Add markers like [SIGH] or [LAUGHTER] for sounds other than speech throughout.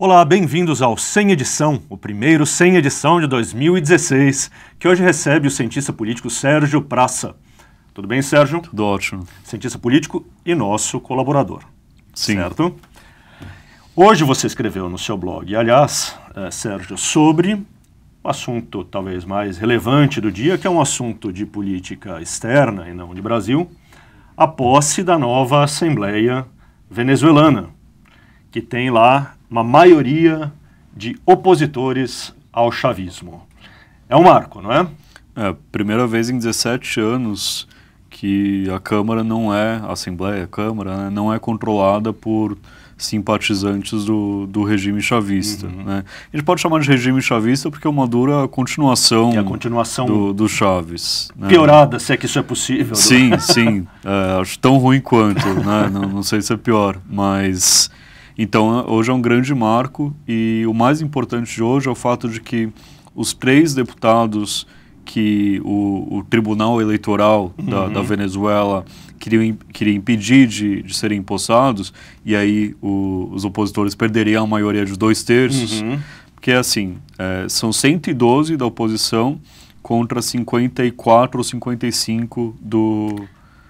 Olá, bem-vindos ao Sem Edição, o primeiro Sem Edição de 2016, que hoje recebe o cientista político Sérgio Praça. Tudo bem, Sérgio? Tudo ótimo. Cientista político e nosso colaborador. Sim. Certo? Hoje você escreveu no seu blog, aliás, é, Sérgio, sobre o assunto talvez mais relevante do dia, que é um assunto de política externa e não de Brasil, a posse da nova Assembleia Venezuelana, que tem lá uma maioria de opositores ao chavismo. É um marco, não é? É, primeira vez em 17 anos que a Câmara não é, a Assembleia, a Câmara, né, não é controlada por simpatizantes do, do regime chavista. Uhum. Né? A gente pode chamar de regime chavista porque o Maduro é a continuação, é a continuação do, do Chaves. Né? Piorada, se é que isso é possível. Né? Sim, sim. É, acho tão ruim quanto, né? não, não sei se é pior, mas... Então, hoje é um grande marco e o mais importante de hoje é o fato de que os três deputados que o, o Tribunal Eleitoral da, uhum. da Venezuela queria, queria impedir de, de serem empossados, e aí o, os opositores perderiam a maioria de dois terços, uhum. porque assim, é, são 112 da oposição contra 54 ou 55 do...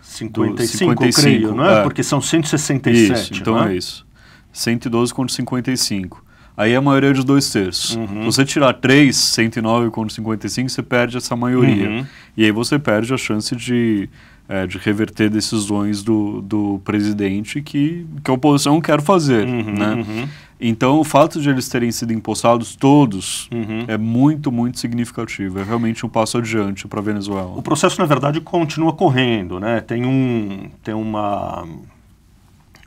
55, do 55 creio, não é? é? Porque são 167, isso, então é? é isso contra 55. Aí é a maioria é de dois terços. Uhum. Se você tirar 3, 55, você perde essa maioria. Uhum. E aí você perde a chance de, é, de reverter decisões do, do presidente que, que a oposição quer fazer. Uhum. Né? Uhum. Então, o fato de eles terem sido empossados todos uhum. é muito, muito significativo. É realmente um passo adiante para a Venezuela. O processo, na verdade, continua correndo. Né? Tem, um, tem uma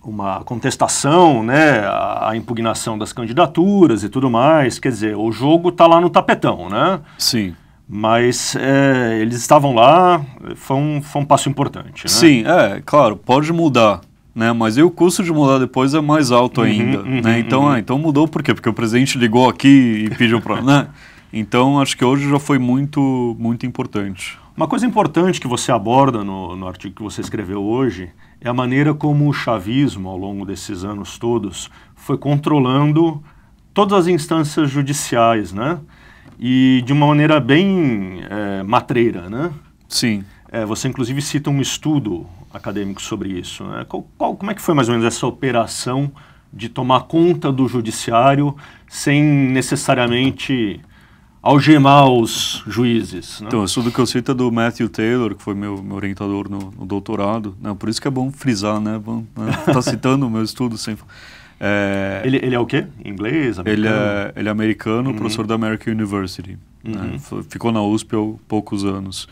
uma contestação, né, a, impugnação das candidaturas e tudo mais. Quer dizer, o jogo está lá no tapetão, né? Sim. Mas é, eles estavam lá, foi um, foi um passo importante, né? Sim, é, claro, pode mudar, né? Mas aí o custo de mudar depois é mais alto uhum, ainda, uhum, né? então, uhum. É, então mudou por quê? Porque o presidente ligou aqui e pediu para, né? Então acho que hoje já foi muito, muito importante. Uma coisa importante que você aborda no, no artigo que você escreveu hoje é a maneira como o chavismo, ao longo desses anos todos, foi controlando todas as instâncias judiciais, né? E de uma maneira bem é, matreira, né? Sim. É, você, inclusive, cita um estudo acadêmico sobre isso, né? Qual, qual, como é que foi, mais ou menos, essa operação de tomar conta do judiciário sem necessariamente algemar os juízes. Né? Então, isso é do que eu cito é do Matthew Taylor, que foi meu, meu orientador no, no doutorado. Né? Por isso que é bom frisar, né? Bom, né? Tá [LAUGHS] citando o meu estudo sempre. É... Ele, ele é o quê? Inglês? Americano? Ele é, ele é americano, uhum. professor da American University. Né? Uhum. Né? Ficou na USP há poucos anos.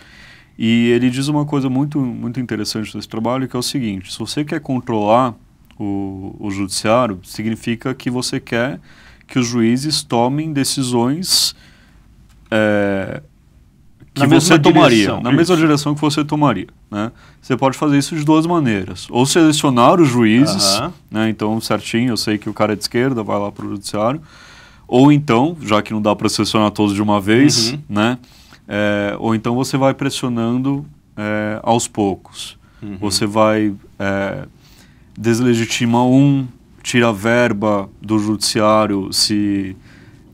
E ele diz uma coisa muito, muito interessante desse trabalho, que é o seguinte, se você quer controlar o, o judiciário, significa que você quer que os juízes tomem decisões é, que na você tomaria, direção, na isso. mesma direção que você tomaria. Né? Você pode fazer isso de duas maneiras. Ou selecionar os juízes, né? então certinho, eu sei que o cara é de esquerda, vai lá para o judiciário. Ou então, já que não dá para selecionar todos de uma vez, uhum. né? É, ou então você vai pressionando é, aos poucos. Uhum. Você vai é, deslegitima um, tira verba do judiciário se,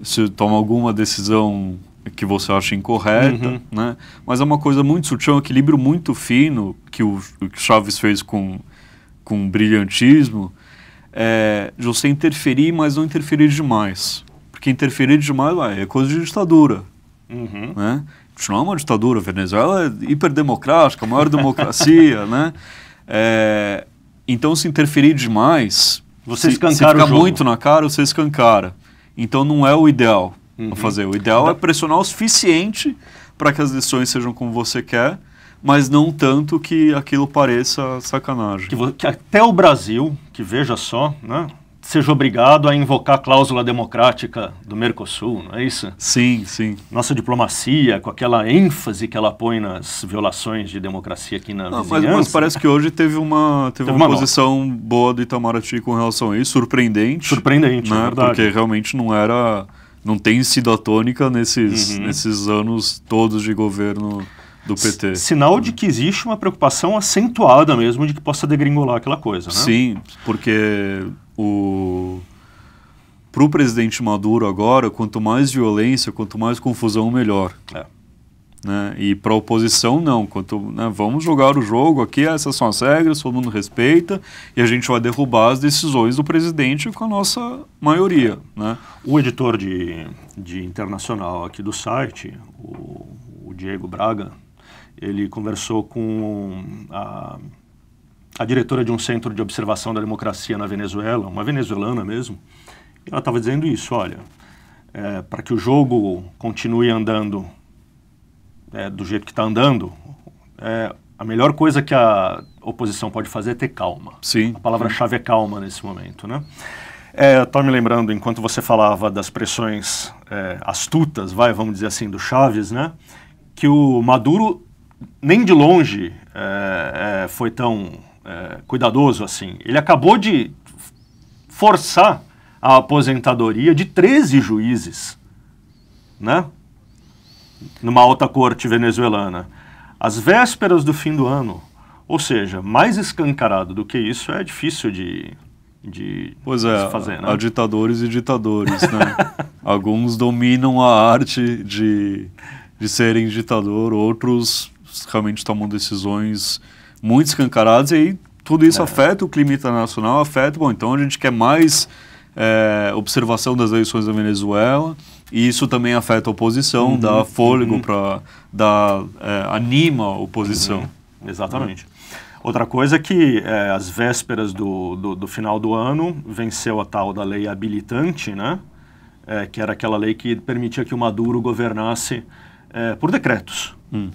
se toma alguma decisão que você acha incorreta, uhum. né? Mas é uma coisa muito sutil, um equilíbrio muito fino que o, que Chaves fez com, com brilhantismo, é, de você interferir, mas não interferir demais. Porque interferir demais ué, é coisa de ditadura, uhum. né? Não é uma ditadura, a Venezuela é hiperdemocrática, a maior democracia, [LAUGHS] né? É, então, se interferir demais, você se, se fica muito na cara, você escancara. Então, não é o ideal uhum. a fazer. O ideal é pressionar o suficiente para que as lições sejam como você quer, mas não tanto que aquilo pareça sacanagem. Que, que até o Brasil, que veja só, né? seja obrigado a invocar a cláusula democrática do Mercosul, não é isso? Sim, sim. Nossa diplomacia, com aquela ênfase que ela põe nas violações de democracia aqui na não, mas, mas, parece que hoje teve uma, teve, teve uma, uma, posição nota. boa do Itamaraty com relação a isso, surpreendente. Surpreendente, né? é verdade. Porque realmente não era não tem sido a tônica nesses, uhum. nesses anos todos de governo do PT. Sinal de que existe uma preocupação acentuada mesmo de que possa degringolar aquela coisa, né? Sim, porque o para o presidente Maduro agora, quanto mais violência, quanto mais confusão, melhor. É. Né? E para a oposição, não. Quanto, né, vamos jogar o jogo aqui, essas são as regras, todo mundo respeita, e a gente vai derrubar as decisões do presidente com a nossa maioria. É. Né? O editor de, de internacional aqui do site, o, o Diego Braga, ele conversou com a, a diretora de um centro de observação da democracia na Venezuela, uma venezuelana mesmo, e ela estava dizendo isso: olha, é, para que o jogo continue andando é, do jeito que está andando, é, a melhor coisa que a oposição pode fazer é ter calma. Sim. A palavra-chave é calma nesse momento, né? É, eu me lembrando, enquanto você falava das pressões é, astutas, vai, vamos dizer assim, do Chaves, né? Que o Maduro nem de longe é, é foi tão é, cuidadoso assim. Ele acabou de forçar a aposentadoria de 13 juízes, né? numa alta corte venezuelana, às vésperas do fim do ano. Ou seja, mais escancarado do que isso é difícil de, de pois é, fazer. Né? Há ditadores e ditadores, né? [LAUGHS] Alguns dominam a arte de, de serem ditador, outros realmente tomam decisões muito escancaradas e aí tudo isso é. afeta o clima internacional, afeta. Bom, então a gente quer mais é, observação das eleições da Venezuela e isso também afeta a oposição, uhum, dá fôlego uhum. para. Dá, é, anima a oposição. Uhum, exatamente. Uhum. Outra coisa é que, é, às vésperas do, do, do, final do ano, venceu a tal da lei habilitante, né? É, que era aquela lei que permitia que o Maduro governasse é, por decretos. Hum.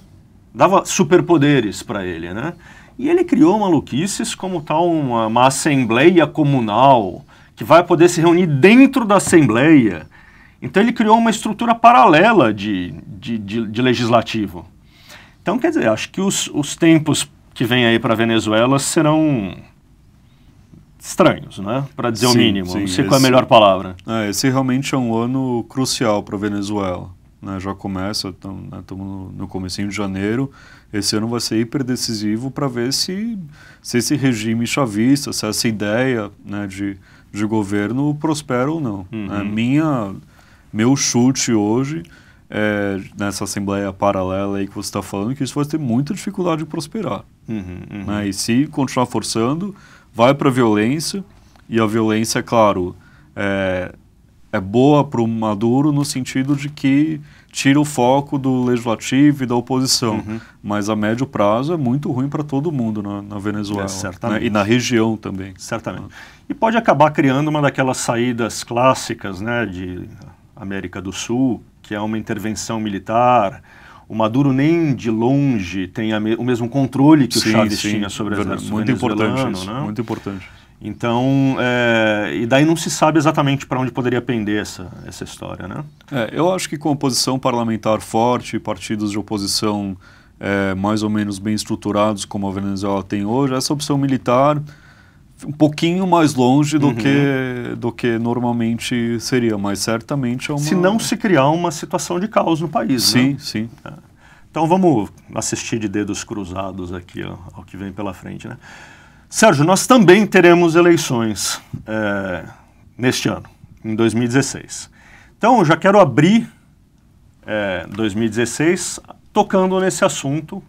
Dava superpoderes para ele, né? E ele criou maluquices como tal uma, uma assembleia comunal que vai poder se reunir dentro da assembleia então ele criou uma estrutura paralela de, de, de, de legislativo. Então, quer dizer, acho que os, os tempos que vêm aí para a Venezuela serão estranhos, né? Para dizer sim, o mínimo. Sim, não sei esse, qual é a melhor palavra. É, esse realmente é um ano crucial para a Venezuela. Né? Já começa, estamos né, no, no comecinho de janeiro. Esse ano vai ser hiper decisivo para ver se, se esse regime chavista, se essa ideia né, de, de governo prospera ou não. Né? Uhum. Minha meu chute hoje, é, nessa assembleia paralela aí que você está falando, que isso vai ter muita dificuldade de prosperar. Uhum, uhum. Né? E se continuar forçando, vai para a violência, e a violência, é claro, é, é boa para o Maduro no sentido de que tira o foco do legislativo e da oposição, uhum. mas a médio prazo é muito ruim para todo mundo na, na Venezuela é, né? e na região também. Certamente. Ah. E pode acabar criando uma daquelas saídas clássicas, né, de América do Sul, que é uma intervenção militar. O Maduro nem de longe tem me o mesmo controle que sim, o Chávez sim, tinha sobre as Venezuela. muito importante isso, né? Muito importante. Então, é, e daí não se sabe exatamente para onde poderia pender essa, essa história, né? É, eu acho que com oposição parlamentar forte, partidos de oposição é, mais ou menos bem estruturados como a Venezuela tem hoje, essa opção militar um pouquinho mais longe do, uhum. que, do que normalmente seria, mas certamente é uma... Se não se criar uma situação de caos no país, Sim, né? sim. É. Então vamos assistir de dedos cruzados aqui ó, ao que vem pela frente, né? Sérgio, nós também teremos eleições é, neste ano, em 2016. Então eu já quero abrir é, 2016 tocando nesse assunto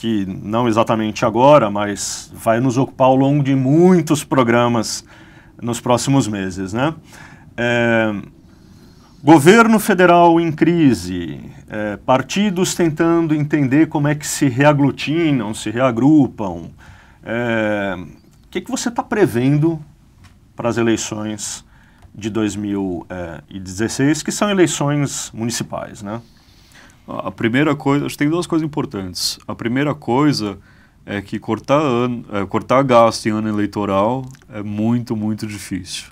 que não exatamente agora, mas vai nos ocupar ao longo de muitos programas nos próximos meses. Né? É, governo federal em crise, é, partidos tentando entender como é que se reaglutinam, se reagrupam. É, o que, que você está prevendo para as eleições de 2016, é, que são eleições municipais, né? A primeira coisa, acho que tem duas coisas importantes. A primeira coisa é que cortar, ano, é, cortar gasto em ano eleitoral é muito, muito difícil.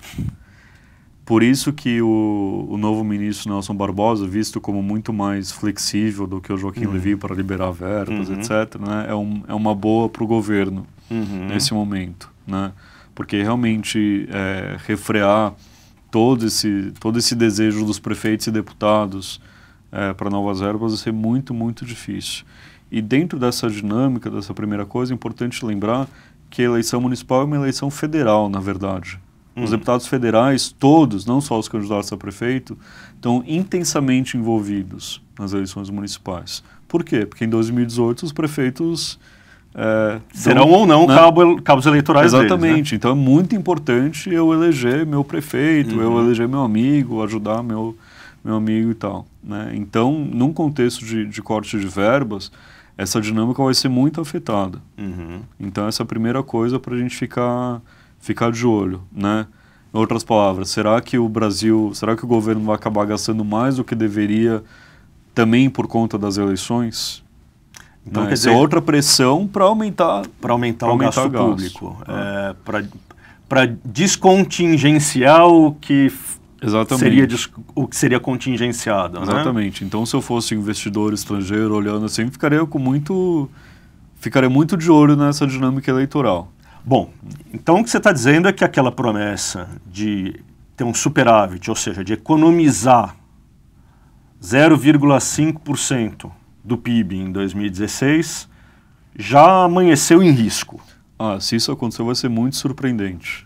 Por isso que o, o novo ministro Nelson Barbosa, visto como muito mais flexível do que o Joaquim uhum. Levy para liberar verbas, uhum. etc., né, é, um, é uma boa para o governo uhum. nesse momento. Né? Porque realmente é, refrear todo esse, todo esse desejo dos prefeitos e deputados é, para novas verbas vai ser muito, muito difícil. E dentro dessa dinâmica, dessa primeira coisa, é importante lembrar que a eleição municipal é uma eleição federal, na verdade. Os uhum. deputados federais, todos, não só os candidatos a prefeito, estão intensamente envolvidos nas eleições municipais. Por quê? Porque em 2018 os prefeitos. É, Serão dão, ou não né? cabo, cabos eleitorais Exatamente. Deles, né? Então é muito importante eu eleger meu prefeito, uhum. eu eleger meu amigo, ajudar meu, meu amigo e tal. Né? Então, num contexto de, de, corte de verbas, essa dinâmica vai ser muito afetada. Uhum. Então, essa é a primeira coisa para a gente ficar, ficar de olho. Né? Em outras palavras, será que o Brasil, será que o governo vai acabar gastando mais do que deveria também por conta das eleições? Então, né? quer é dizer, é outra pressão para aumentar, pra aumentar o gasto, gasto público. É, é para descontingenciar o que Exatamente. Seria o que seria contingenciado. Né? Exatamente. Né? Então, se eu fosse investidor estrangeiro olhando assim, ficaria com muito, ficaria muito de olho nessa dinâmica eleitoral. Bom, então o que você está dizendo é que aquela promessa de ter um superávit, ou seja, de economizar 0,5% do PIB em 2016, já amanheceu em risco. Ah, se isso acontecer, vai ser muito surpreendente.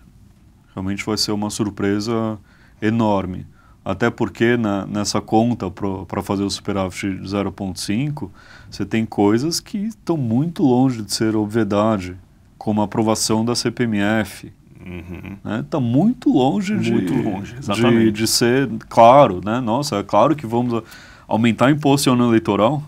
Realmente vai ser uma surpresa enorme. Até porque na, nessa conta para fazer o superávit de 0,5, você tem coisas que estão muito longe de ser obviedade, como a aprovação da CPMF. Está uhum. né? Tá muito longe, muito de, longe de, de, ser claro, né? Nossa, é claro que vamos aumentar imposto em ano eleitoral.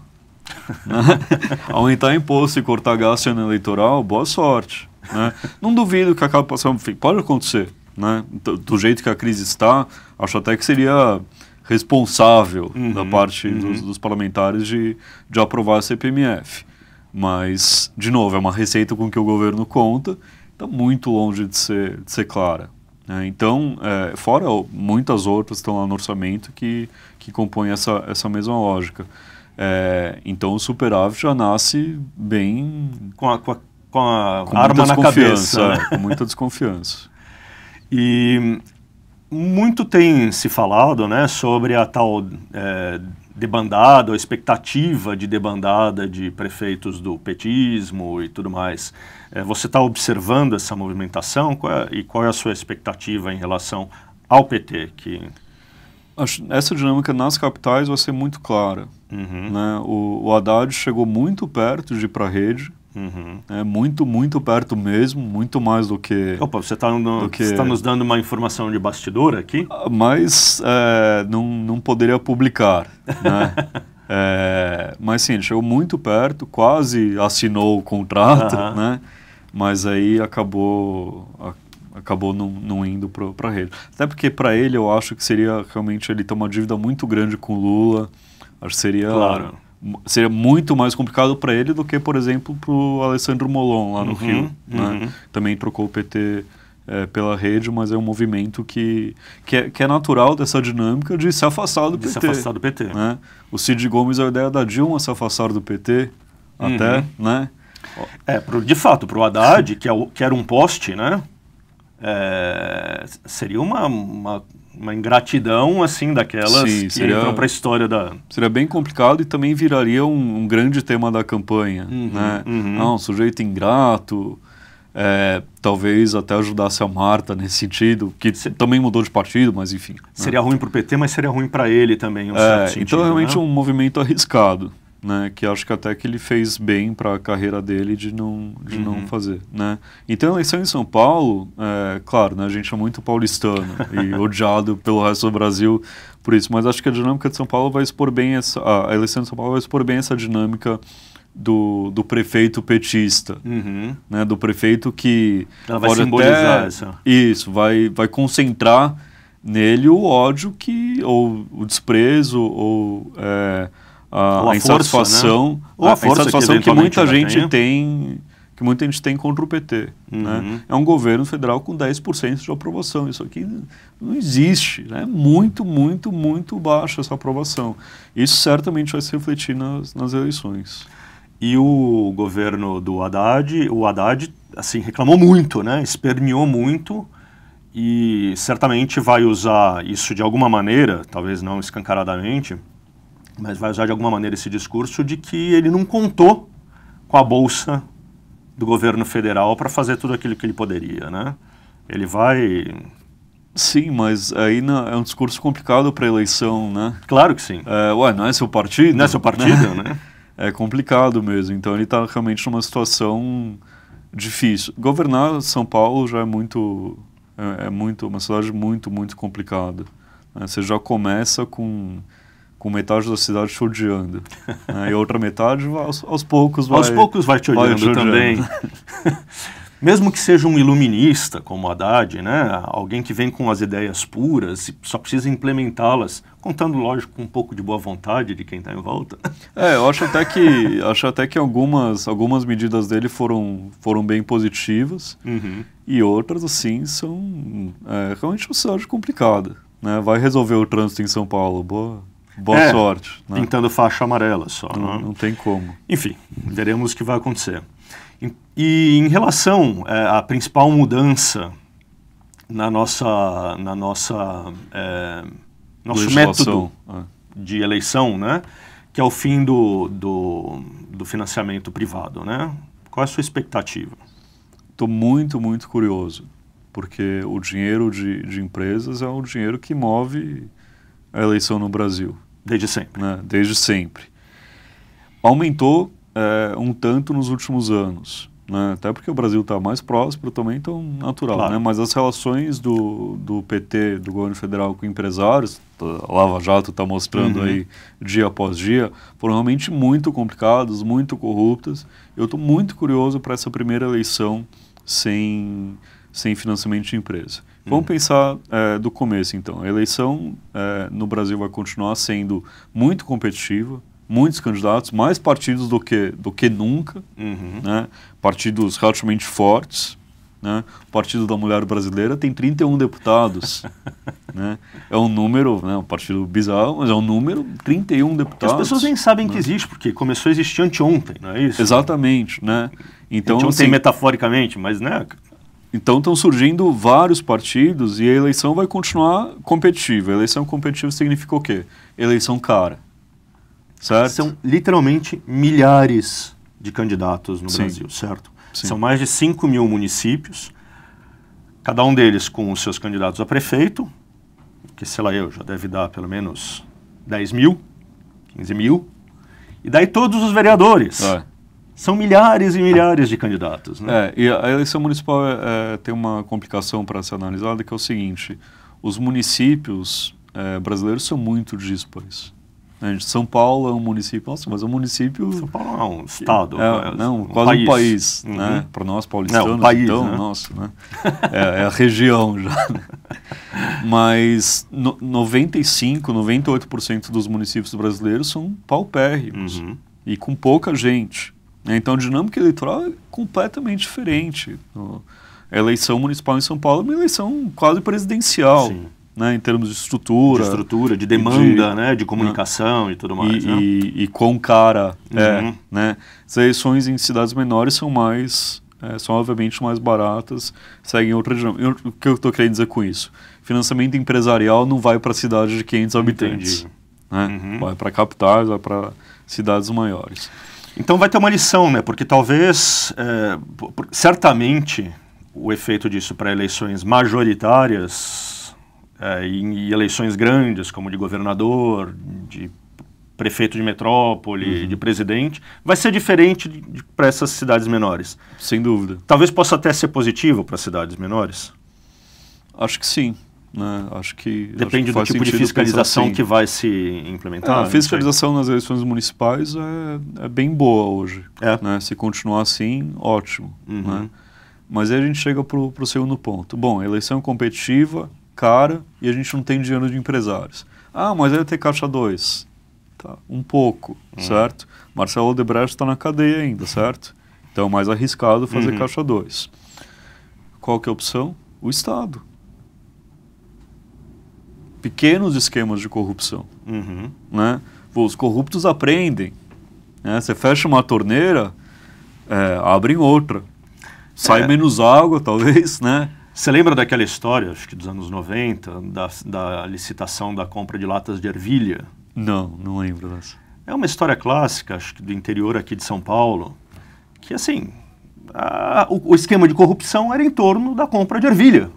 né? [LAUGHS] Aumentar imposto e cortar gasto em ano eleitoral, boa sorte. Né? Não duvido que acabe passando. pode acontecer né? Do jeito que a crise está, acho até que seria responsável uhum, da parte uhum. dos, dos, parlamentares de, de aprovar a CPMF. Mas, de novo, é uma receita com que o governo conta, está muito longe de ser, de ser clara. Né? Então, é, fora muitas outras que estão lá no orçamento que, que compõem essa, essa mesma lógica. É, então, o superávit já nasce bem. Com a, com a, com a com arma na cabeça. Né? É, com muita desconfiança. E muito tem se falado né, sobre a tal é, debandada, a expectativa de debandada de prefeitos do petismo e tudo mais. É, você está observando essa movimentação qual é, e qual é a sua expectativa em relação ao PT? Que... Essa dinâmica nas capitais vai ser muito clara. Uhum. Né? O, o Haddad chegou muito perto de ir para a rede, Uhum. É muito, muito perto mesmo, muito mais do que. Opa, você está que... tá nos dando uma informação de bastidor aqui? Ah, mas é, não, não poderia publicar. Né? [LAUGHS] é, mas sim, ele chegou muito perto, quase assinou o contrato, uhum. né? mas aí acabou, acabou não, não indo para a rede. Até porque para ele eu acho que seria realmente ele ter uma dívida muito grande com o Lula. Acho que seria. Claro seria muito mais complicado para ele do que, por exemplo, para o Alessandro Molon lá no uhum, Rio. Né? Uhum. Também trocou o PT é, pela rede, mas é um movimento que, que é, que, é, natural dessa dinâmica de se afastar do de PT. Se afastar do PT. Né? O Cid Gomes, a ideia da Dilma se afastar do PT, uhum. até, né? É, pro, de fato, para o Haddad, que, é o, que era um poste, né? É, seria uma, uma uma ingratidão assim daquelas Sim, que seria, entram para a história da seria bem complicado e também viraria um, um grande tema da campanha uhum, né uhum. Ah, um sujeito ingrato é, talvez até ajudasse a Marta nesse sentido que Se... também mudou de partido mas enfim né? seria né? ruim para o PT mas seria ruim para ele também um é, então sentido, realmente né? um movimento arriscado né? Que acho que até que ele fez bem para a carreira dele de não, de uhum. não fazer, né? Então, a eleição em São Paulo, é, claro, né? A gente é muito paulistano [LAUGHS] e odiado pelo resto do Brasil por isso, mas acho que a dinâmica de São Paulo vai expor bem essa... A eleição de São Paulo vai expor bem essa dinâmica do, do prefeito petista, uhum. né? Do prefeito que... Ela vai simbolizar até, isso. Isso, vai, vai concentrar nele o ódio que... Ou o desprezo, ou... É, a, a insatisfação, força, né? a, a insatisfação que, muita gente tem que muita gente tem contra o PT. Né? Uhum. Né? É um governo federal com 10% de aprovação. Isso aqui não existe. É né? muito, muito, muito baixa essa aprovação. Isso certamente vai se refletir nas, nas eleições. E o governo do Haddad, o Haddad assim, reclamou muito, né? esperneou muito e certamente vai usar isso de alguma maneira, talvez não escancaradamente, mas vai usar de alguma maneira esse discurso de que ele não contou com a bolsa do governo federal para fazer tudo aquilo que ele poderia, né? Ele vai Sim, mas aí é um discurso complicado para eleição, né? Claro que sim. É, ué, não é seu partido? Não é seu partido, né? [LAUGHS] né? É complicado mesmo. Então ele está realmente numa situação difícil. Governar São Paulo já é muito, é, é muito uma cidade muito, muito complicada. Né? Você já começa com com metade da cidade te odiando. né? E outra metade aos, aos poucos vai... Aos poucos vai te odiando, vai te odiando. também. [LAUGHS] Mesmo que seja um iluminista como Haddad, né? alguém que vem com as ideias puras e só precisa implementá-las, contando, lógico, com um pouco de boa vontade de quem está em volta. [LAUGHS] É, eu acho até que, acho até que algumas, algumas medidas dele foram, foram bem positivas uhum. e outras, assim, são é, realmente uma cidade complicada. Né? Vai resolver o trânsito em São Paulo, boa, boa é, sorte. Né? Pintando faixa amarela só. Não, né? não tem como. Enfim, veremos o que vai acontecer. E, e em relação é, à principal mudança na nossa, na nossa é, nosso Legislação. método é. de eleição, né? que é o fim do, do, do financiamento privado. Né? Qual é a sua expectativa? Estou muito, muito curioso, porque o dinheiro de, de empresas é um dinheiro que move a eleição no Brasil. Desde sempre. Né? Desde sempre. Aumentou é, um tanto nos últimos anos. Né? Até porque o Brasil está mais próspero também, então natural. Claro. Né? Mas as relações do, do PT, do governo federal com empresários, a Lava Jato está mostrando uhum. aí dia após dia, foram realmente muito complicadas, muito corruptas. Eu estou muito curioso para essa primeira eleição sem, sem financiamento de empresa. Vamos pensar é, do começo, então. A eleição é, no Brasil vai continuar sendo muito competitiva, muitos candidatos, mais partidos do que, do que nunca, uhum. né? partidos relativamente fortes. Né? O Partido da Mulher Brasileira tem 31 deputados. [LAUGHS] né? É um número, né? um partido bizarro, mas é um número, 31 deputados. As pessoas nem sabem né? que existe, porque começou a existir anteontem, não é isso? Exatamente. Né? Então, anteontem, assim, metaforicamente, mas né? Então estão surgindo vários partidos e a eleição vai continuar competitiva. eleição competitiva significa o quê? Eleição cara. Certo? São literalmente milhares de candidatos no Sim. Brasil, certo? Sim. São mais de 5 mil municípios, cada um deles com os seus candidatos a prefeito, que sei lá eu, já deve dar pelo menos 10 mil, 15 mil, e daí todos os vereadores. É são milhares e milhares de candidatos. Né? É, e a eleição municipal é, é, tem uma complicação para ser analisada, que é o seguinte, os municípios é, brasileiros são muito dispares. Né? São Paulo é um município, nossa, mas é um município... São Paulo é um estado. É, é, não, um quase país. um país, uhum. né? Para nós paulistanos, não, um país, então, né? nossa, né? é, é a região já. Né? mas no, 95, 98% dos municípios brasileiros são paupérrimos uhum. e com pouca gente. É, então, a dinâmica eleitoral é completamente diferente. A eleição municipal em São Paulo é uma eleição quase presidencial. Né, em termos de estrutura. De estrutura, de demanda, de, né, de comunicação né, e tudo mais. E, né? e, e cara é, uhum. é. Né? As eleições em cidades menores são mais, é, são obviamente mais baratas, seguem outra dinâmica. o que eu estou querendo dizer com isso? Financiamento empresarial não vai para cidades de 500 habitantes. Né? Uhum. Vai para capitais, vai para cidades maiores. Então vai ter uma lição, né? Porque talvez, é, certamente, o efeito disso para eleições majoritárias é, e, e, eleições grandes, como de governador, de prefeito de metrópole, uhum. de presidente, vai ser diferente para essas cidades menores. Sem dúvida. Talvez possa até ser positivo para cidades menores. Acho que sim. Né? Acho que depende acho que do tipo de fiscalização assim. que vai se implementar. É, a fiscalização nas eleições municipais é, é bem boa hoje. É. Né? Se continuar assim, ótimo. Uhum. Né? Mas aí a gente chega para o segundo ponto. Bom, eleição competitiva, cara, e a gente não tem dinheiro de empresários. Ah, mas ele tem caixa 2. Tá, um pouco, uhum. certo? Marcelo Odebrecht está na cadeia ainda, certo? Então é mais arriscado fazer uhum. caixa 2. Qual que é a opção? O Estado pequenos esquemas de corrupção. Uhum. Né? Os corruptos aprendem. Né? Você fecha uma torneira, é, abrem outra. Sai é. menos água, talvez, né? Você lembra daquela história, acho que dos anos 90, da, da licitação da compra de latas de ervilha? Não, não lembro dessa. É uma história clássica, acho que do interior aqui de São Paulo, que assim, a, o, o esquema de corrupção era em torno da compra de ervilha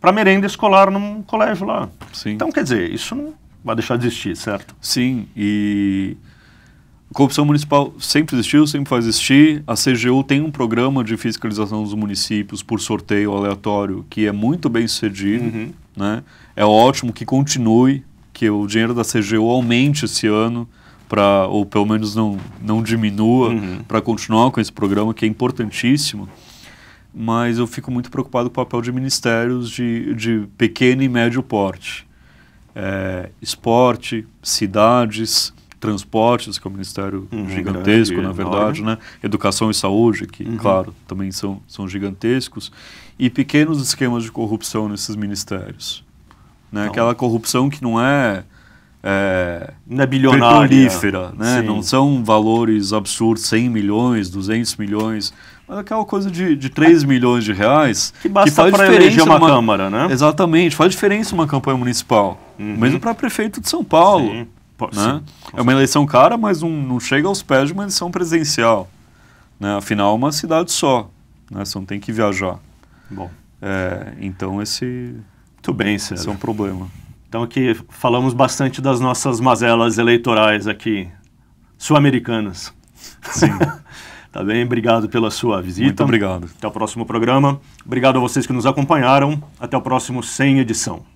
para merenda escolar num colégio lá. Sim. Então, quer dizer, isso não vai deixar de existir, certo? Sim, e corrupção municipal sempre existiu, sempre vai existir. A CGU tem um programa de fiscalização dos municípios por sorteio aleatório que é muito bem sucedido. Uhum. Né? É ótimo que continue, que o dinheiro da CGU aumente esse ano, pra, ou pelo menos não, não diminua, uhum. para continuar com esse programa que é importantíssimo mas eu fico muito preocupado com o papel de ministérios de, de pequeno e médio porte. É, esporte, cidades, transportes, que é um ministério uhum, gigantesco, grande, na verdade, né? Educação e saúde, que, uhum. claro, também são, são gigantescos, e pequenos esquemas de corrupção nesses ministérios. Né? Então. Aquela corrupção que não é é, na bilionária. Né? Não são valores absurdos, 100 milhões, 200 milhões. Mas aquela coisa de, de 3 milhões de reais. Que basta que faz para eleger uma Câmara, né? Exatamente, faz diferença uma campanha municipal. Uhum. Mesmo para prefeito de São Paulo. Sim. Né? Sim. é uma eleição cara, mas um, não chega aos pés de uma eleição presidencial. Né? Afinal, é uma cidade só. Né? Você não tem que viajar. Bom. É, então, esse. Muito bem, César. Esse é um problema. Então aqui falamos bastante das nossas mazelas eleitorais aqui sul-americanas. Sim. [LAUGHS] tá bem? Obrigado pela sua visita. Muito obrigado. Até o próximo programa. Obrigado a vocês que nos acompanharam. Até o próximo 100 edição.